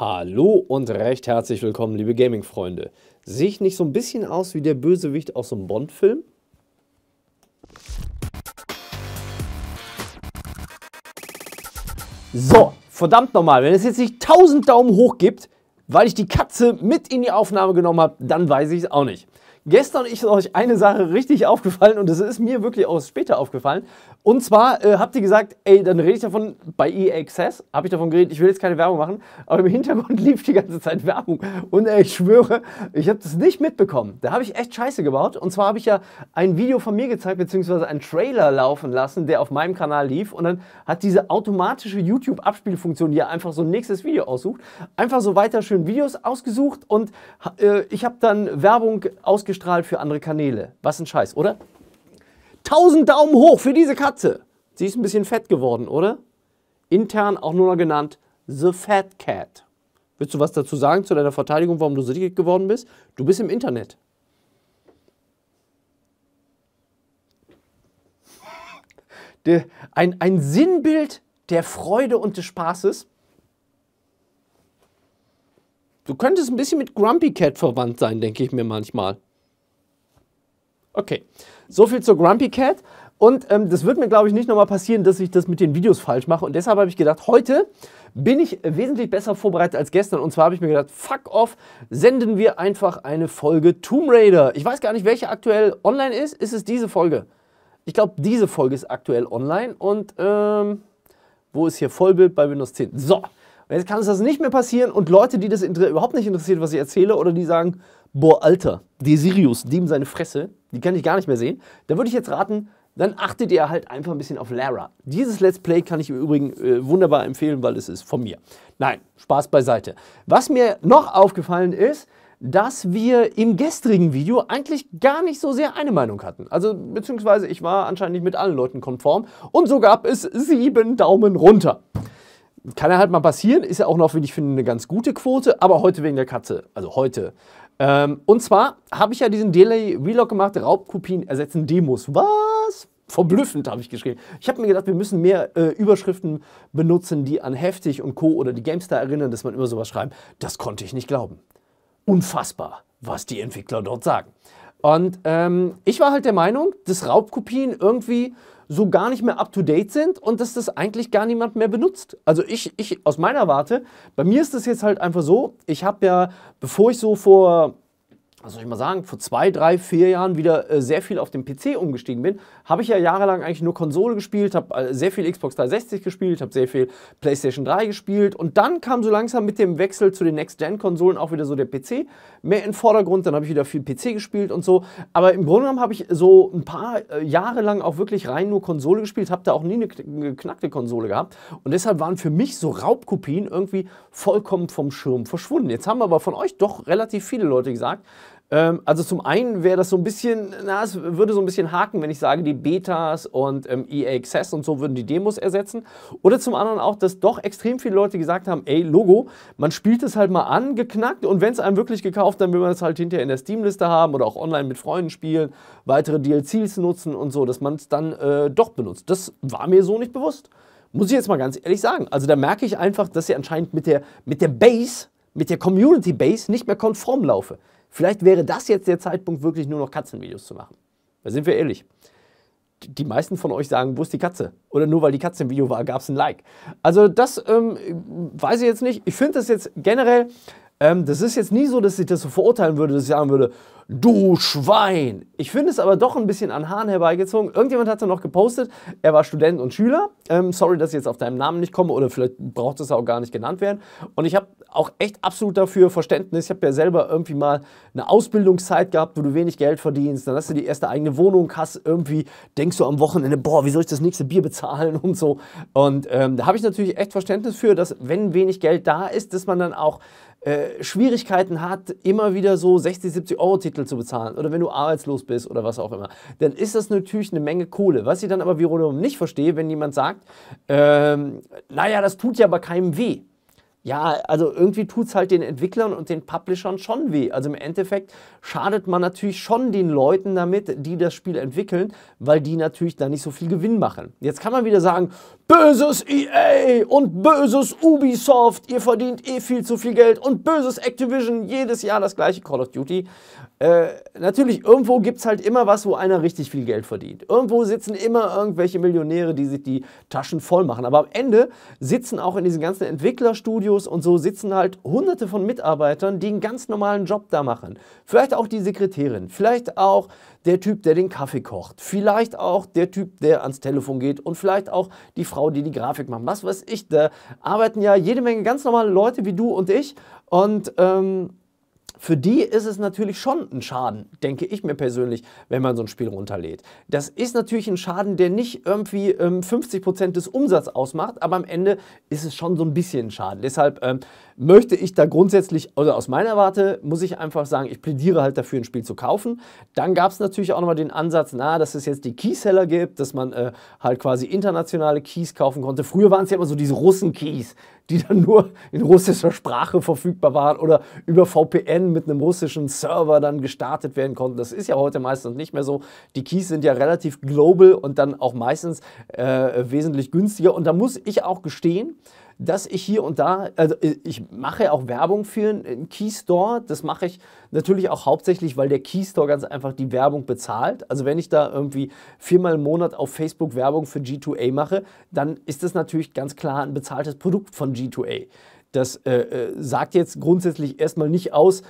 Hallo und recht herzlich willkommen, liebe Gaming-Freunde. Sehe ich nicht so ein bisschen aus wie der Bösewicht aus so einem Bond-Film? So, verdammt nochmal, wenn es jetzt nicht 1000 Daumen hoch gibt, weil ich die Katze mit in die Aufnahme genommen habe, dann weiß ich es auch nicht gestern ist euch eine Sache richtig aufgefallen und es ist mir wirklich auch später aufgefallen. Und zwar äh, habt ihr gesagt, ey, dann rede ich davon bei E-Access, habe ich davon geredet, ich will jetzt keine Werbung machen, aber im Hintergrund lief die ganze Zeit Werbung. Und ey, ich schwöre, ich habe das nicht mitbekommen. Da habe ich echt Scheiße gebaut. Und zwar habe ich ja ein Video von mir gezeigt, beziehungsweise einen Trailer laufen lassen, der auf meinem Kanal lief. Und dann hat diese automatische YouTube-Abspielfunktion, die ja einfach so ein nächstes Video aussucht, einfach so weiter schön Videos ausgesucht und äh, ich habe dann Werbung ausgesucht ausgestrahlt für andere Kanäle. Was ein Scheiß, oder? 1000 Daumen hoch für diese Katze. Sie ist ein bisschen fett geworden, oder? Intern auch nur noch genannt The Fat Cat. Willst du was dazu sagen zu deiner Verteidigung, warum du so dick geworden bist? Du bist im Internet. Der, ein, ein Sinnbild der Freude und des Spaßes. Du könntest ein bisschen mit Grumpy Cat verwandt sein, denke ich mir manchmal. Okay, so viel zur Grumpy Cat. Und ähm, das wird mir, glaube ich, nicht nochmal passieren, dass ich das mit den Videos falsch mache. Und deshalb habe ich gedacht, heute bin ich wesentlich besser vorbereitet als gestern. Und zwar habe ich mir gedacht, fuck off, senden wir einfach eine Folge Tomb Raider. Ich weiß gar nicht, welche aktuell online ist. Ist es diese Folge? Ich glaube, diese Folge ist aktuell online. Und ähm, wo ist hier Vollbild bei Windows 10? So, und jetzt kann es das also nicht mehr passieren. Und Leute, die das überhaupt nicht interessiert, was ich erzähle, oder die sagen, boah, Alter, Desirius, dem seine Fresse, die kann ich gar nicht mehr sehen, dann würde ich jetzt raten, dann achtet ihr halt einfach ein bisschen auf Lara. Dieses Let's Play kann ich im Übrigen äh, wunderbar empfehlen, weil es ist von mir. Nein, Spaß beiseite. Was mir noch aufgefallen ist, dass wir im gestrigen Video eigentlich gar nicht so sehr eine Meinung hatten. Also, beziehungsweise ich war anscheinend nicht mit allen Leuten konform und so gab es sieben Daumen runter. Kann ja halt mal passieren, ist ja auch noch, wie ich finde, eine ganz gute Quote, aber heute wegen der Katze, also heute, ähm, und zwar habe ich ja diesen Delay-Vlog gemacht, Raubkopien ersetzen Demos. Was? Verblüffend, habe ich geschrieben. Ich habe mir gedacht, wir müssen mehr äh, Überschriften benutzen, die an Heftig und Co. oder die Gamestar erinnern, dass man immer sowas schreibt. Das konnte ich nicht glauben. Unfassbar, was die Entwickler dort sagen. Und ähm, ich war halt der Meinung, dass Raubkopien irgendwie so gar nicht mehr up-to-date sind und dass das eigentlich gar niemand mehr benutzt. Also ich, ich aus meiner Warte, bei mir ist das jetzt halt einfach so, ich habe ja, bevor ich so vor was soll ich mal sagen, vor zwei, drei, vier Jahren wieder äh, sehr viel auf dem PC umgestiegen bin, habe ich ja jahrelang eigentlich nur Konsole gespielt, habe äh, sehr viel Xbox 360 gespielt, habe sehr viel PlayStation 3 gespielt und dann kam so langsam mit dem Wechsel zu den Next-Gen-Konsolen auch wieder so der PC mehr in den Vordergrund, dann habe ich wieder viel PC gespielt und so, aber im Grunde genommen habe ich so ein paar äh, Jahre lang auch wirklich rein nur Konsole gespielt, habe da auch nie eine geknackte Konsole gehabt und deshalb waren für mich so Raubkopien irgendwie vollkommen vom Schirm verschwunden. Jetzt haben aber von euch doch relativ viele Leute gesagt, ähm, also zum einen wäre das so ein bisschen, na, es würde so ein bisschen haken, wenn ich sage, die Betas und ähm, EA Access und so würden die Demos ersetzen. Oder zum anderen auch, dass doch extrem viele Leute gesagt haben, ey, Logo, man spielt es halt mal an, geknackt und wenn es einem wirklich gekauft, dann will man es halt hinterher in der Steam-Liste haben oder auch online mit Freunden spielen, weitere DLCs nutzen und so, dass man es dann äh, doch benutzt. Das war mir so nicht bewusst. Muss ich jetzt mal ganz ehrlich sagen. Also da merke ich einfach, dass ich anscheinend mit der, mit der Base, mit der Community Base nicht mehr konform laufe. Vielleicht wäre das jetzt der Zeitpunkt, wirklich nur noch Katzenvideos zu machen. Da sind wir ehrlich. Die meisten von euch sagen, wo ist die Katze? Oder nur weil die Katze im Video war, gab es ein Like. Also das ähm, weiß ich jetzt nicht. Ich finde das jetzt generell, ähm, das ist jetzt nie so, dass ich das so verurteilen würde, dass ich sagen würde, du Schwein. Ich finde es aber doch ein bisschen an Haaren herbeigezogen. Irgendjemand hat hatte noch gepostet, er war Student und Schüler. Ähm, sorry, dass ich jetzt auf deinen Namen nicht komme oder vielleicht braucht es auch gar nicht genannt werden. Und ich habe auch echt absolut dafür Verständnis. Ich habe ja selber irgendwie mal eine Ausbildungszeit gehabt, wo du wenig Geld verdienst. Dann hast du die erste eigene Wohnung, hast irgendwie, denkst du am Wochenende, boah, wie soll ich das nächste Bier bezahlen und so. Und ähm, da habe ich natürlich echt Verständnis für, dass wenn wenig Geld da ist, dass man dann auch äh, Schwierigkeiten hat, immer wieder so 60, 70 Euro Titel zu bezahlen oder wenn du arbeitslos bist oder was auch immer, dann ist das natürlich eine Menge Kohle. Was ich dann aber wiederum nicht verstehe, wenn jemand sagt, ähm, naja, das tut ja aber keinem weh ja, also irgendwie tut es halt den Entwicklern und den Publishern schon weh. Also im Endeffekt schadet man natürlich schon den Leuten damit, die das Spiel entwickeln, weil die natürlich da nicht so viel Gewinn machen. Jetzt kann man wieder sagen, Böses EA und böses Ubisoft, ihr verdient eh viel zu viel Geld und böses Activision, jedes Jahr das gleiche Call of Duty. Äh, natürlich, irgendwo gibt es halt immer was, wo einer richtig viel Geld verdient. Irgendwo sitzen immer irgendwelche Millionäre, die sich die Taschen voll machen. Aber am Ende sitzen auch in diesen ganzen Entwicklerstudios und so sitzen halt hunderte von Mitarbeitern, die einen ganz normalen Job da machen. Vielleicht auch die Sekretärin, vielleicht auch der Typ, der den Kaffee kocht, vielleicht auch der Typ, der ans Telefon geht und vielleicht auch die Frau, die die Grafik macht. Was weiß ich, da arbeiten ja jede Menge ganz normale Leute wie du und ich und ähm, für die ist es natürlich schon ein Schaden, denke ich mir persönlich, wenn man so ein Spiel runterlädt. Das ist natürlich ein Schaden, der nicht irgendwie ähm, 50% des Umsatzes ausmacht, aber am Ende ist es schon so ein bisschen ein Schaden. Deshalb ähm, möchte ich da grundsätzlich, oder aus meiner Warte, muss ich einfach sagen, ich plädiere halt dafür, ein Spiel zu kaufen. Dann gab es natürlich auch nochmal den Ansatz, na, dass es jetzt die Keyseller gibt, dass man äh, halt quasi internationale Keys kaufen konnte. Früher waren es ja immer so diese Russen-Keys, die dann nur in russischer Sprache verfügbar waren oder über VPN mit einem russischen Server dann gestartet werden konnten. Das ist ja heute meistens nicht mehr so. Die Keys sind ja relativ global und dann auch meistens äh, wesentlich günstiger. Und da muss ich auch gestehen, dass ich hier und da, also äh, ich mache auch Werbung für einen äh, Keystore. Das mache ich natürlich auch hauptsächlich, weil der Keystore ganz einfach die Werbung bezahlt. Also wenn ich da irgendwie viermal im Monat auf Facebook Werbung für G2A mache, dann ist das natürlich ganz klar ein bezahltes Produkt von G2A. Das äh, äh, sagt jetzt grundsätzlich erstmal nicht aus,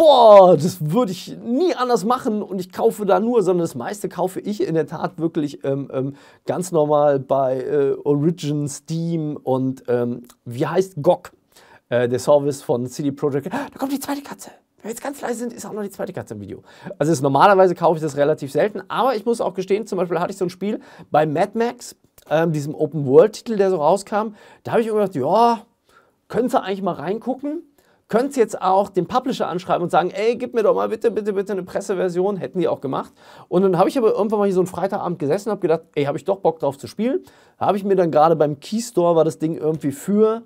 boah, das würde ich nie anders machen und ich kaufe da nur, sondern das meiste kaufe ich in der Tat wirklich ähm, ähm, ganz normal bei äh, Origin, Steam und ähm, wie heißt GOG, äh, der Service von CD Projekt. Da kommt die zweite Katze. Wenn wir jetzt ganz leise sind, ist auch noch die zweite Katze im Video. Also ist, normalerweise kaufe ich das relativ selten, aber ich muss auch gestehen, zum Beispiel hatte ich so ein Spiel bei Mad Max, ähm, diesem Open-World-Titel, der so rauskam, da habe ich immer gedacht, ja, könntest du eigentlich mal reingucken, könnt jetzt auch den Publisher anschreiben und sagen, ey, gib mir doch mal bitte, bitte, bitte eine Presseversion. Hätten die auch gemacht. Und dann habe ich aber irgendwann mal hier so einen Freitagabend gesessen und habe gedacht, ey, habe ich doch Bock drauf zu spielen. Habe ich mir dann gerade beim Keystore war das Ding irgendwie für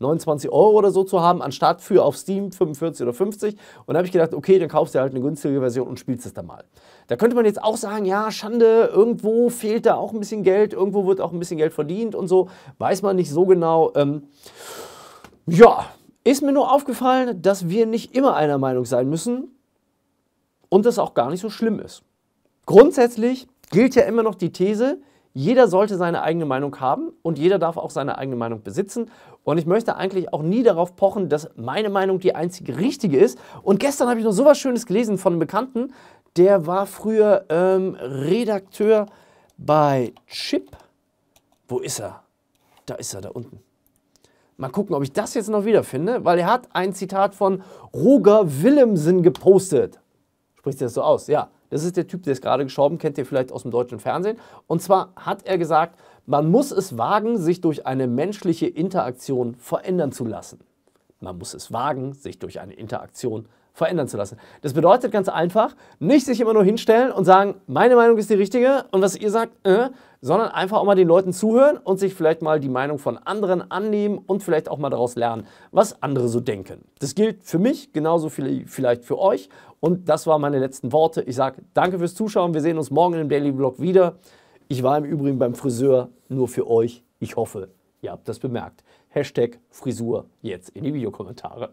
29 Euro oder so zu haben, anstatt für auf Steam 45 oder 50. Und da habe ich gedacht, okay, dann kaufst du halt eine günstige Version und spielst es dann mal. Da könnte man jetzt auch sagen, ja, Schande, irgendwo fehlt da auch ein bisschen Geld, irgendwo wird auch ein bisschen Geld verdient und so. Weiß man nicht so genau. Ähm, ja, ist mir nur aufgefallen, dass wir nicht immer einer Meinung sein müssen und das auch gar nicht so schlimm ist. Grundsätzlich gilt ja immer noch die These, jeder sollte seine eigene Meinung haben und jeder darf auch seine eigene Meinung besitzen. Und ich möchte eigentlich auch nie darauf pochen, dass meine Meinung die einzige richtige ist. Und gestern habe ich noch so was Schönes gelesen von einem Bekannten, der war früher ähm, Redakteur bei Chip. Wo ist er? Da ist er, da unten. Mal gucken, ob ich das jetzt noch wiederfinde, weil er hat ein Zitat von Roger Willemsen gepostet. Spricht er das so aus? Ja. Das ist der Typ, der ist gerade gestorben, kennt ihr vielleicht aus dem deutschen Fernsehen. Und zwar hat er gesagt, man muss es wagen, sich durch eine menschliche Interaktion verändern zu lassen. Man muss es wagen, sich durch eine Interaktion verändern verändern zu lassen. Das bedeutet ganz einfach, nicht sich immer nur hinstellen und sagen, meine Meinung ist die richtige und was ihr sagt, äh, sondern einfach auch mal den Leuten zuhören und sich vielleicht mal die Meinung von anderen annehmen und vielleicht auch mal daraus lernen, was andere so denken. Das gilt für mich genauso viel, vielleicht für euch und das waren meine letzten Worte. Ich sage danke fürs Zuschauen, wir sehen uns morgen im Daily Vlog wieder. Ich war im Übrigen beim Friseur nur für euch. Ich hoffe, ihr habt das bemerkt. Hashtag Frisur jetzt in die Videokommentare.